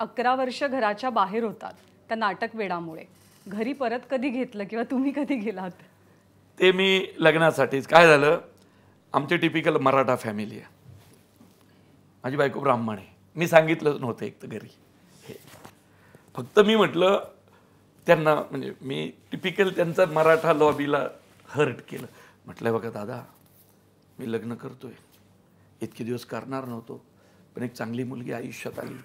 अकरा वर्ष घराच्या बाहेर होतात त्या नाटक वेळामुळे घरी परत कधी घेतलं किंवा तुम्ही कधी गेलात ते मी लग्नासाठीच काय झालं आमचे टिपिकल मराठा फॅमिली आहे माझी बायको ब्राह्मण आहे मी सांगितलं नव्हतं एक तर घरी हे फक्त मी म्हटलं त्यांना म्हणजे मी टिपिकल त्यांचा मराठा लॉबीला हर्ट केलं म्हटलं बघा दादा मी लग्न करतोय इतके दिवस करणार नव्हतो पण एक चांगली मुलगी आयुष्यात आली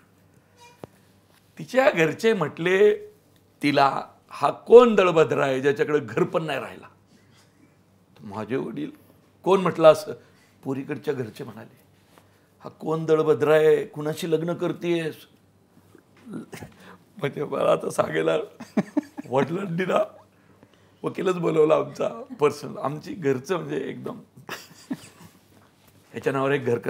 तिच्या घरचे म्हटले तिला हा कोण दळभद्रा आहे ज्याच्याकडे घर पण नाही राहिला माझे वडील कोण म्हटलं असं पुरीकडच्या घरचे म्हणाले हा कोण दळभद्रा आहे कुणाशी लग्न करतेस म्हणजे मला आता सांगायला वडिलांनी ना वकीलच बोलवला आमचा पर्सनल आमची घरचं म्हणजे एकदम ह्याच्या नावावर एक घरक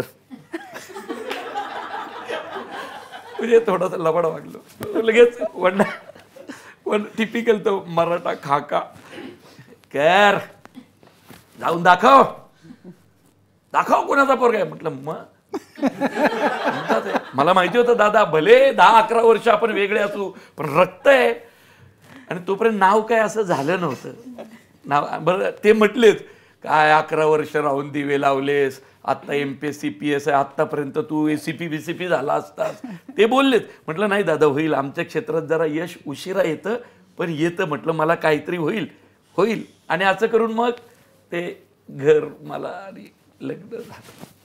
म्हणजे थोडासा लबाड वागलो लगेच वडा पण टिपिकल तो मराठा खाका कर जाऊन दाखव दाखव कोणाचा पोरगा आहे म्हटलं मग मला माहिती होतं दादा भले दहा अकरा वर्ष आपण वेगळे असू पण रक्त आहे आणि तोपर्यंत नाव काय असं झालं नव्हतं नाव बरं ते म्हटलेच काय अकरा वर्ष राहून दिवे लावलेस आत्ता M P S C P S I आत्तापर्यंत तू A C P B C P झाला असतास ते बोललेत म्हटलं नाही दादा होईल आमच्या क्षेत्रात जरा यश उशिरा येतं पण येतं म्हटलं मला काहीतरी होईल होईल आणि असं करून मग ते घर मला आणि लग्न झालं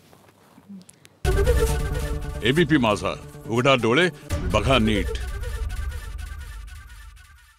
एबीपी माझा उघडा डोळे बघा नीट